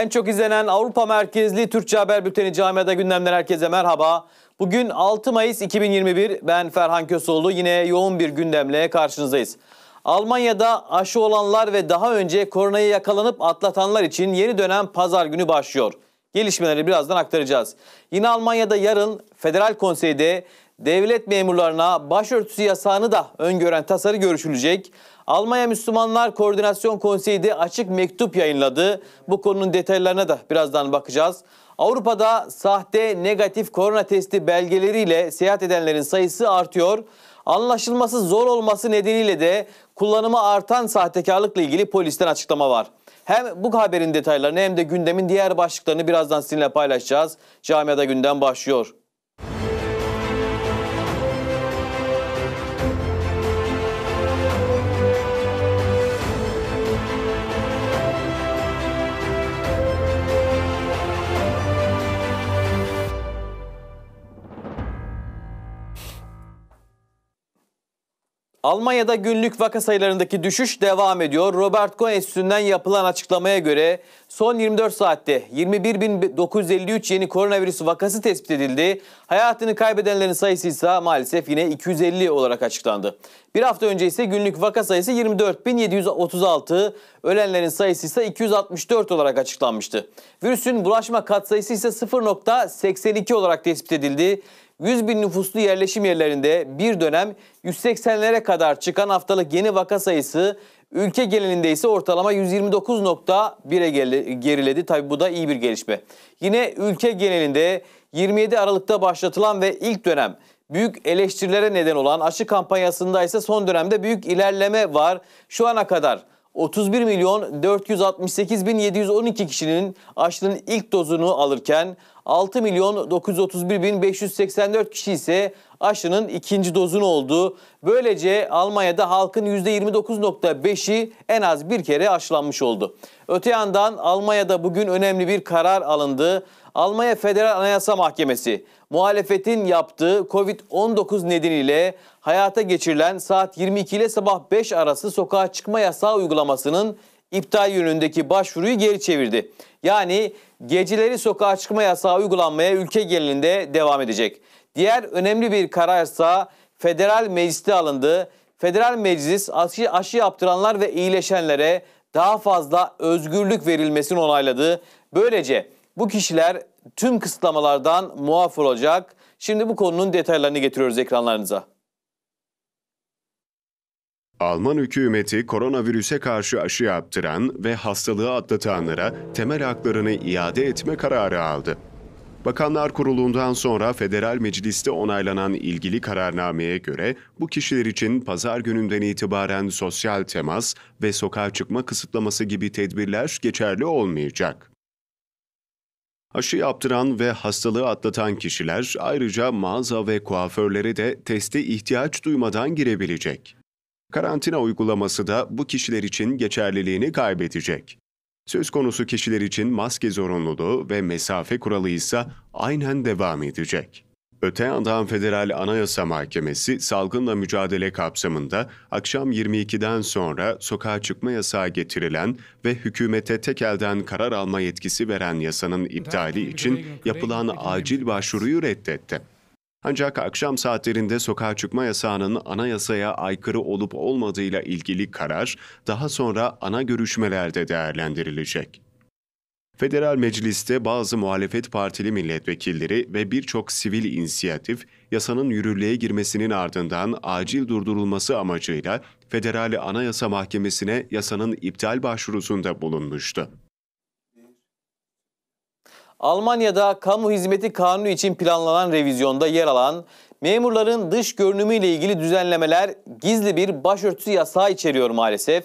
En çok izlenen Avrupa merkezli Türkçe haber bülteni camiada gündemden herkese merhaba. Bugün 6 Mayıs 2021 ben Ferhan Kösoğlu yine yoğun bir gündemle karşınızdayız. Almanya'da aşı olanlar ve daha önce koronaya yakalanıp atlatanlar için yeni dönem pazar günü başlıyor. Gelişmeleri birazdan aktaracağız. Yine Almanya'da yarın Federal Konsey'de devlet memurlarına başörtüsü yasağını da öngören tasarı görüşülecek. Almanya Müslümanlar Koordinasyon Konseyi de açık mektup yayınladı. Bu konunun detaylarına da birazdan bakacağız. Avrupa'da sahte negatif korona testi belgeleriyle seyahat edenlerin sayısı artıyor. Anlaşılması zor olması nedeniyle de kullanımı artan sahtekarlıkla ilgili polisten açıklama var. Hem bu haberin detaylarını hem de gündemin diğer başlıklarını birazdan sizinle paylaşacağız. Camiada gündem başlıyor. Almanya'da günlük vaka sayılarındaki düşüş devam ediyor. Robert Koch Enstitüsü'nden yapılan açıklamaya göre son 24 saatte 21.953 yeni koronavirüs vakası tespit edildi. Hayatını kaybedenlerin sayısı ise maalesef yine 250 olarak açıklandı. Bir hafta önce ise günlük vaka sayısı 24.736, ölenlerin sayısı ise 264 olarak açıklanmıştı. Virüsün bulaşma katsayısı ise 0.82 olarak tespit edildi. 100 bin nüfuslu yerleşim yerlerinde bir dönem 180'lere kadar çıkan haftalık yeni vaka sayısı ülke genelinde ise ortalama 129.1'e geriledi. Tabi bu da iyi bir gelişme. Yine ülke genelinde 27 Aralık'ta başlatılan ve ilk dönem büyük eleştirilere neden olan aşı kampanyasında ise son dönemde büyük ilerleme var. Şu ana kadar 31 milyon 468 bin 712 kişinin aşının ilk dozunu alırken 6 milyon 931 bin 584 kişi ise aşının ikinci dozunu oldu. Böylece Almanya'da halkın %29.5'i en az bir kere aşılanmış oldu. Öte yandan Almanya'da bugün önemli bir karar alındı. Almanya Federal Anayasa Mahkemesi muhalefetin yaptığı Covid-19 nedeniyle hayata geçirilen saat 22 ile sabah 5 arası sokağa çıkma yasağı uygulamasının iptal yönündeki başvuruyu geri çevirdi. Yani geceleri sokağa çıkma yasağı uygulanmaya ülke genelinde devam edecek. Diğer önemli bir kararsa federal mecliste alındı. Federal meclis aşı, aşı yaptıranlar ve iyileşenlere daha fazla özgürlük verilmesini onayladı. Böylece bu kişiler tüm kısıtlamalardan muaf olacak. Şimdi bu konunun detaylarını getiriyoruz ekranlarınıza. Alman hükümeti koronavirüse karşı aşı yaptıran ve hastalığı atlatanlara temel haklarını iade etme kararı aldı. Bakanlar Kurulu'ndan sonra Federal Meclis'te onaylanan ilgili kararnameye göre bu kişiler için pazar gününden itibaren sosyal temas ve sokağa çıkma kısıtlaması gibi tedbirler geçerli olmayacak. Aşı yaptıran ve hastalığı atlatan kişiler ayrıca mağaza ve kuaförlere de teste ihtiyaç duymadan girebilecek karantina uygulaması da bu kişiler için geçerliliğini kaybedecek. Söz konusu kişiler için maske zorunluluğu ve mesafe kuralı ise aynen devam edecek. Öte yandan Federal Anayasa Mahkemesi salgınla mücadele kapsamında akşam 22'den sonra sokağa çıkma yasağı getirilen ve hükümete tek elden karar alma yetkisi veren yasanın iptali için yapılan acil başvuruyu reddetti. Ancak akşam saatlerinde sokağa çıkma yasağının anayasaya aykırı olup olmadığıyla ilgili karar daha sonra ana görüşmelerde değerlendirilecek. Federal Meclis'te bazı muhalefet partili milletvekilleri ve birçok sivil inisiyatif yasanın yürürlüğe girmesinin ardından acil durdurulması amacıyla Federal Anayasa Mahkemesi'ne yasanın iptal başvurusunda bulunmuştu. Almanya'da kamu hizmeti kanunu için planlanan revizyonda yer alan memurların dış görünümüyle ilgili düzenlemeler gizli bir başörtüsü yasağı içeriyor maalesef.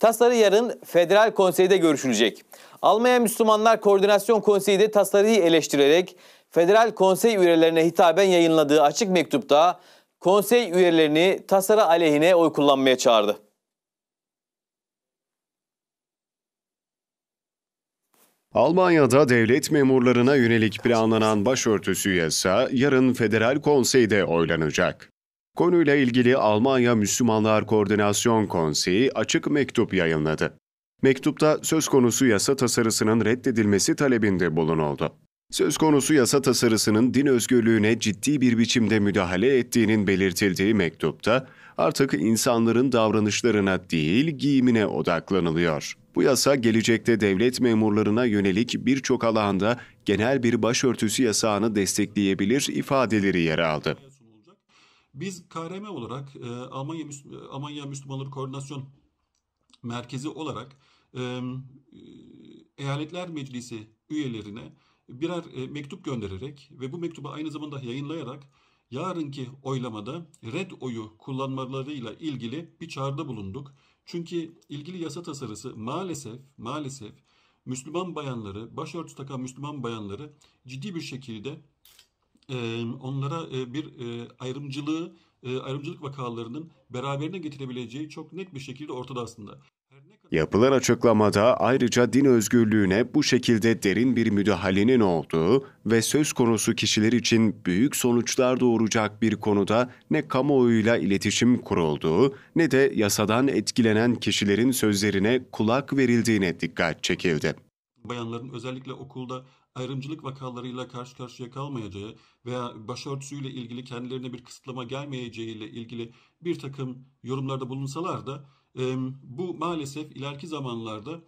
Tasarı yarın Federal Konsey'de görüşülecek. Almanya Müslümanlar Koordinasyon Konseyi de tasarıyı eleştirerek Federal Konsey üyelerine hitaben yayınladığı açık mektupta konsey üyelerini tasarı aleyhine oy kullanmaya çağırdı. Almanya'da devlet memurlarına yönelik planlanan başörtüsü yasa yarın Federal Konsey'de oylanacak. Konuyla ilgili Almanya Müslümanlar Koordinasyon Konseyi açık mektup yayınladı. Mektupta söz konusu yasa tasarısının reddedilmesi talebinde bulunuldu. Söz konusu yasa tasarısının din özgürlüğüne ciddi bir biçimde müdahale ettiğinin belirtildiği mektupta, artık insanların davranışlarına değil giyimine odaklanılıyor. Bu yasa gelecekte devlet memurlarına yönelik birçok alanda genel bir başörtüsü yasağını destekleyebilir ifadeleri yer aldı. Biz KRM olarak e, Almanya, Almanya Müslümanları Koordinasyon Merkezi olarak e, Eyaletler Meclisi üyelerine birer e, mektup göndererek ve bu mektubu aynı zamanda yayınlayarak yarınki oylamada red oyu kullanmalarıyla ilgili bir çağrıda bulunduk. Çünkü ilgili yasa tasarısı maalesef maalesef Müslüman bayanları, başörtüsü takan Müslüman bayanları ciddi bir şekilde e, onlara e, bir e, ayrımcılığı, e, ayrımcılık vakalarının beraberine getirebileceği çok net bir şekilde ortada aslında. Yapılan açıklamada ayrıca din özgürlüğüne bu şekilde derin bir müdahalenin olduğu ve söz konusu kişiler için büyük sonuçlar doğuracak bir konuda ne kamuoyuyla iletişim kurulduğu ne de yasadan etkilenen kişilerin sözlerine kulak verildiğine dikkat çekildi. Bayanların özellikle okulda ayrımcılık vakalarıyla karşı karşıya kalmayacağı veya başörtüsüyle ilgili kendilerine bir kısıtlama gelmeyeceğiyle ilgili bir takım yorumlarda bulunsalar da bu maalesef ileriki zamanlarda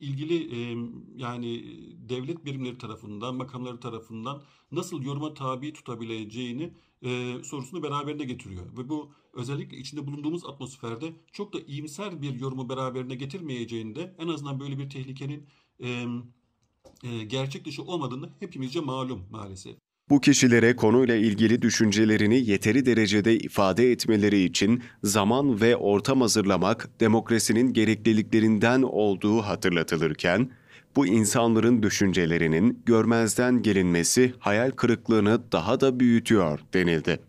ilgili yani devlet birimleri tarafından, makamları tarafından nasıl yoruma tabi tutabileceğini e, sorusunu beraberinde getiriyor. Ve bu özellikle içinde bulunduğumuz atmosferde çok da iyimser bir yorumu beraberinde getirmeyeceğinde en azından böyle bir tehlikenin e, gerçek dışı olmadığını hepimizce malum maalesef. Bu kişilere konuyla ilgili düşüncelerini yeteri derecede ifade etmeleri için zaman ve ortam hazırlamak demokrasinin gerekliliklerinden olduğu hatırlatılırken, bu insanların düşüncelerinin görmezden gelinmesi hayal kırıklığını daha da büyütüyor denildi.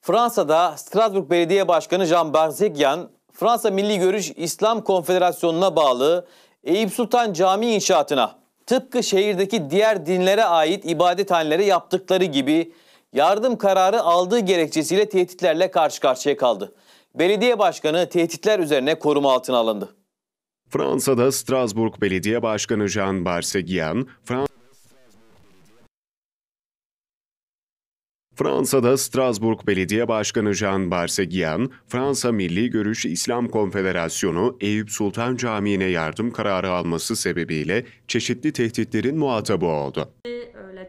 Fransa'da Strasbourg Belediye Başkanı Jean Barzegian, Fransa Milli Görüş İslam Konfederasyonu'na bağlı Eyüp Sultan Camii inşaatına tıpkı şehirdeki diğer dinlere ait ibadethanelere yaptıkları gibi yardım kararı aldığı gerekçesiyle tehditlerle karşı karşıya kaldı. Belediye başkanı tehditler üzerine koruma altına alındı. Fransa'da Strasbourg Belediye Başkanı Jean Barsegian, Fransa Fransa'da Strasbourg Belediye Başkanı Jean Barsegian, Fransa Milli Görüş İslam Konfederasyonu Eyüp Sultan Camii'ne yardım kararı alması sebebiyle çeşitli tehditlerin muhatabı oldu. Euh,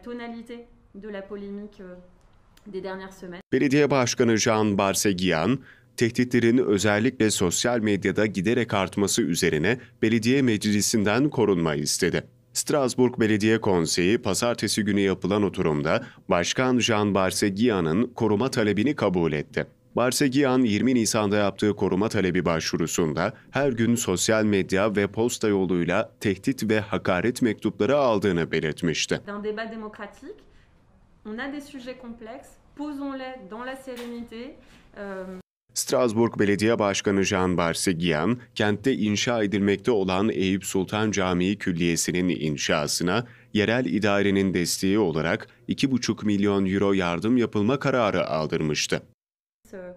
belediye Başkanı Jean Barsegian, tehditlerin özellikle sosyal medyada giderek artması üzerine belediye meclisinden korunma istedi. Strasbourg Belediye Konseyi pazartesi günü yapılan oturumda Başkan Jean Barsegian'ın koruma talebini kabul etti. Barsegian 20 Nisan'da yaptığı koruma talebi başvurusunda her gün sosyal medya ve posta yoluyla tehdit ve hakaret mektupları aldığını belirtmişti. On a des sujets complexes, posons-les dans la sérénité. Euh, Strasbourg Belediye Başkanı Jean Barsegian, kentte inşa edilmekte olan Eyüp Sultan Camii Külliyesi'nin inşasına yerel idarenin desteği olarak 2,5 milyon euro yardım yapılma kararı aldırmıştı. Euh,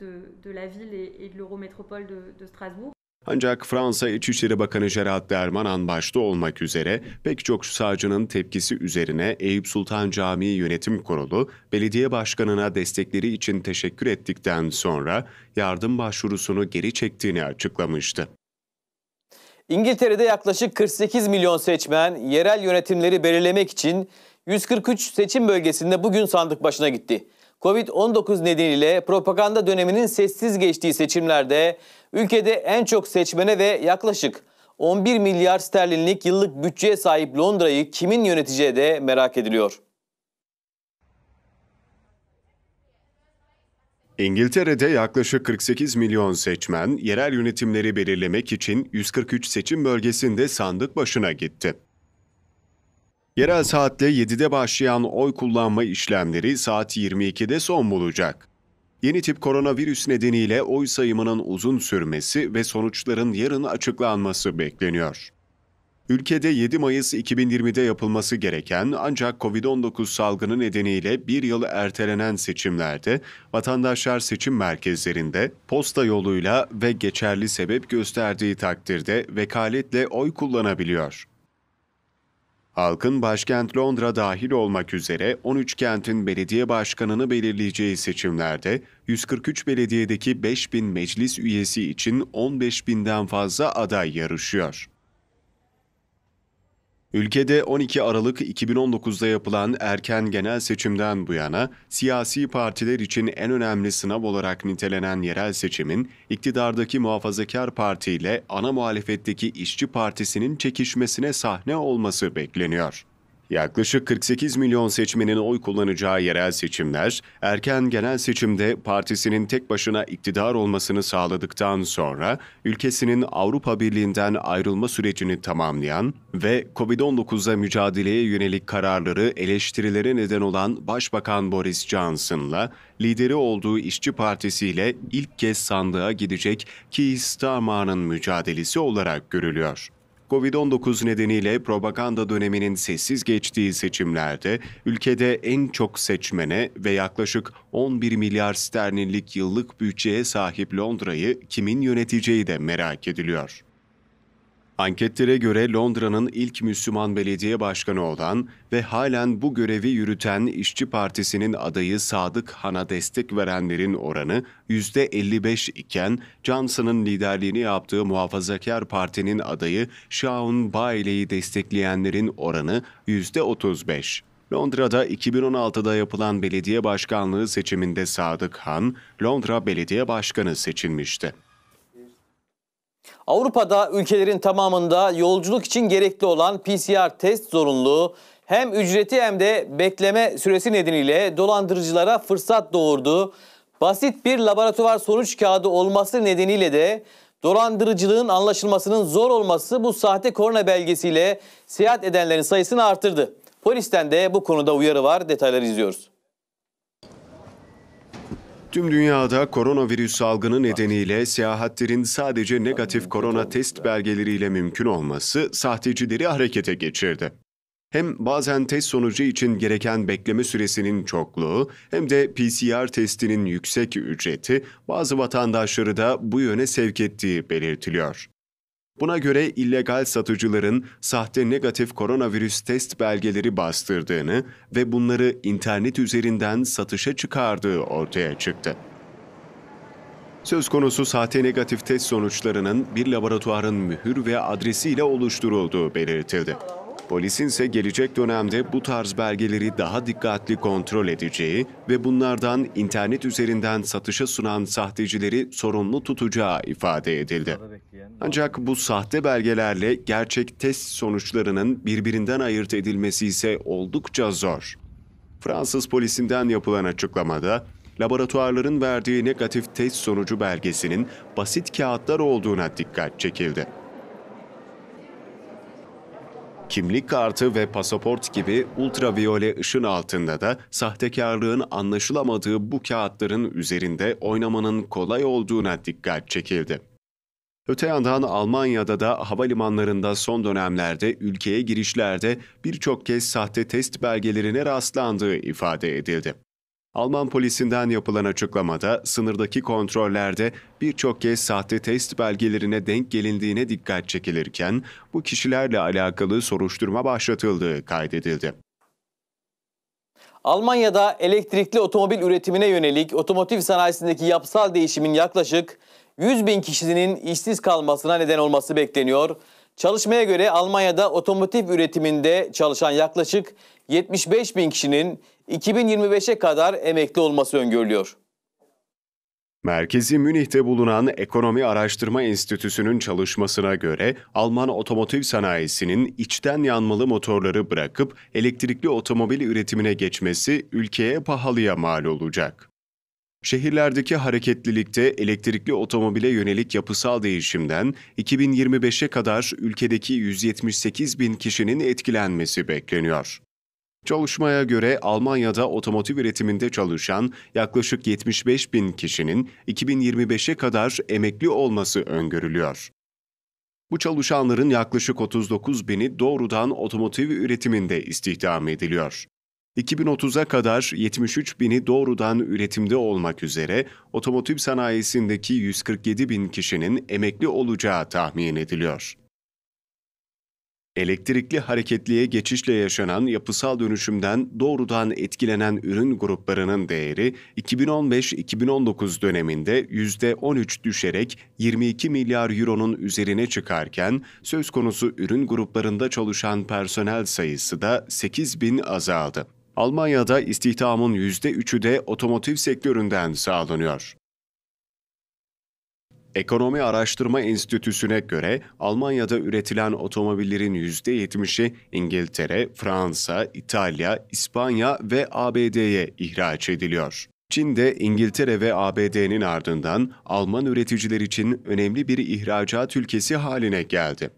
de, de la ville et, et de l'Eurométropole de, de Strasbourg ancak Fransa İçişleri Bakanı Gerard Dermanan başta olmak üzere pek çok sağcının tepkisi üzerine Eyüp Sultan Camii Yönetim Kurulu belediye başkanına destekleri için teşekkür ettikten sonra yardım başvurusunu geri çektiğini açıklamıştı. İngiltere'de yaklaşık 48 milyon seçmen yerel yönetimleri belirlemek için 143 seçim bölgesinde bugün sandık başına gitti. Covid-19 nedeniyle propaganda döneminin sessiz geçtiği seçimlerde ülkede en çok seçmene ve yaklaşık 11 milyar sterlinlik yıllık bütçeye sahip Londra'yı kimin yöneteceği de merak ediliyor. İngiltere'de yaklaşık 48 milyon seçmen yerel yönetimleri belirlemek için 143 seçim bölgesinde sandık başına gitti. Yerel saatte 7'de başlayan oy kullanma işlemleri saat 22'de son bulacak. Yeni tip koronavirüs nedeniyle oy sayımının uzun sürmesi ve sonuçların yarın açıklanması bekleniyor. Ülkede 7 Mayıs 2020'de yapılması gereken ancak COVID-19 salgını nedeniyle bir yıl ertelenen seçimlerde vatandaşlar seçim merkezlerinde posta yoluyla ve geçerli sebep gösterdiği takdirde vekaletle oy kullanabiliyor. Halkın başkent Londra dahil olmak üzere 13 kentin belediye başkanını belirleyeceği seçimlerde 143 belediyedeki 5000 meclis üyesi için 15 binden fazla aday yarışıyor. Ülkede 12 Aralık 2019'da yapılan erken genel seçimden bu yana siyasi partiler için en önemli sınav olarak nitelenen yerel seçimin iktidardaki Muhafazakar Parti ile ana muhalefetteki işçi Partisi'nin çekişmesine sahne olması bekleniyor. Yaklaşık 48 milyon seçmenin oy kullanacağı yerel seçimler, erken genel seçimde partisinin tek başına iktidar olmasını sağladıktan sonra ülkesinin Avrupa Birliği'nden ayrılma sürecini tamamlayan ve COVID-19'la mücadeleye yönelik kararları eleştirilere neden olan Başbakan Boris Johnson'la lideri olduğu İşçi Partisi ile ilk kez sandığa gidecek Keir Starmer'ın mücadelesi olarak görülüyor. Covid-19 nedeniyle propaganda döneminin sessiz geçtiği seçimlerde ülkede en çok seçmene ve yaklaşık 11 milyar sterlinlik yıllık bütçeye sahip Londra'yı kimin yöneteceği de merak ediliyor. Anketlere göre Londra'nın ilk Müslüman belediye başkanı olan ve halen bu görevi yürüten İşçi Partisi'nin adayı Sadık Han'a destek verenlerin oranı %55 iken Johnson'ın liderliğini yaptığı Muhafazakar Parti'nin adayı Shaun Bailey'i destekleyenlerin oranı %35. Londra'da 2016'da yapılan belediye başkanlığı seçiminde Sadık Han, Londra Belediye Başkanı seçilmişti. Avrupa'da ülkelerin tamamında yolculuk için gerekli olan PCR test zorunluluğu hem ücreti hem de bekleme süresi nedeniyle dolandırıcılara fırsat doğurdu. Basit bir laboratuvar sonuç kağıdı olması nedeniyle de dolandırıcılığın anlaşılmasının zor olması bu sahte korona belgesiyle seyahat edenlerin sayısını artırdı. Polisten de bu konuda uyarı var. Detayları izliyoruz. Tüm dünyada koronavirüs salgını nedeniyle seyahatlerin sadece negatif korona test belgeleriyle mümkün olması sahtecileri harekete geçirdi. Hem bazen test sonucu için gereken bekleme süresinin çokluğu hem de PCR testinin yüksek ücreti bazı vatandaşları da bu yöne sevk ettiği belirtiliyor. Buna göre illegal satıcıların sahte negatif koronavirüs test belgeleri bastırdığını ve bunları internet üzerinden satışa çıkardığı ortaya çıktı. Söz konusu sahte negatif test sonuçlarının bir laboratuvarın mühür ve adresiyle oluşturulduğu belirtildi. Polisin ise gelecek dönemde bu tarz belgeleri daha dikkatli kontrol edeceği ve bunlardan internet üzerinden satışa sunan sahtecileri sorumlu tutacağı ifade edildi. Ancak bu sahte belgelerle gerçek test sonuçlarının birbirinden ayırt edilmesi ise oldukça zor. Fransız polisinden yapılan açıklamada laboratuvarların verdiği negatif test sonucu belgesinin basit kağıtlar olduğuna dikkat çekildi kimlik kartı ve pasaport gibi ultraviyole ışın altında da sahtekarlığın anlaşılamadığı bu kağıtların üzerinde oynamanın kolay olduğuna dikkat çekildi. Öte yandan Almanya'da da havalimanlarında son dönemlerde ülkeye girişlerde birçok kez sahte test belgelerine rastlandığı ifade edildi. Alman polisinden yapılan açıklamada sınırdaki kontrollerde birçok kez sahte test belgelerine denk gelindiğine dikkat çekilirken bu kişilerle alakalı soruşturma başlatıldığı kaydedildi. Almanya'da elektrikli otomobil üretimine yönelik otomotiv sanayisindeki yapısal değişimin yaklaşık 100 bin kişinin işsiz kalmasına neden olması bekleniyor. Çalışmaya göre Almanya'da otomotiv üretiminde çalışan yaklaşık 75 bin kişinin 2025'e kadar emekli olması öngörülüyor. Merkezi Münih'te bulunan Ekonomi Araştırma Enstitüsü'nün çalışmasına göre Alman otomotiv sanayisinin içten yanmalı motorları bırakıp elektrikli otomobil üretimine geçmesi ülkeye pahalıya mal olacak. Şehirlerdeki hareketlilikte elektrikli otomobile yönelik yapısal değişimden 2025'e kadar ülkedeki 178 bin kişinin etkilenmesi bekleniyor. Çalışmaya göre Almanya'da otomotiv üretiminde çalışan yaklaşık 75 bin kişinin 2025'e kadar emekli olması öngörülüyor. Bu çalışanların yaklaşık 39 bini doğrudan otomotiv üretiminde istihdam ediliyor. 2030'a kadar 73 bini doğrudan üretimde olmak üzere otomotiv sanayisindeki 147 bin kişinin emekli olacağı tahmin ediliyor. Elektrikli hareketliye geçişle yaşanan yapısal dönüşümden doğrudan etkilenen ürün gruplarının değeri 2015-2019 döneminde %13 düşerek 22 milyar euronun üzerine çıkarken söz konusu ürün gruplarında çalışan personel sayısı da 8 bin azaldı. Almanya'da istihdamın %3'ü de otomotiv sektöründen sağlanıyor. Ekonomi Araştırma Enstitüsü'ne göre Almanya'da üretilen otomobillerin %70'i İngiltere, Fransa, İtalya, İspanya ve ABD'ye ihraç ediliyor. Çin de İngiltere ve ABD'nin ardından Alman üreticiler için önemli bir ihracat ülkesi haline geldi.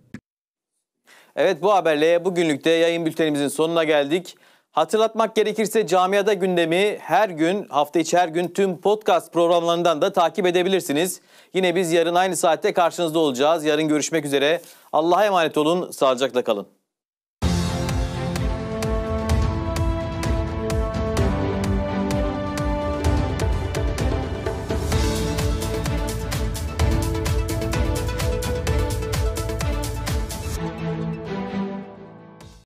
Evet bu haberle bugünlükte yayın bültenimizin sonuna geldik. Hatırlatmak gerekirse camiada gündemi her gün, hafta içi her gün tüm podcast programlarından da takip edebilirsiniz. Yine biz yarın aynı saatte karşınızda olacağız. Yarın görüşmek üzere. Allah'a emanet olun, sağlıcakla kalın.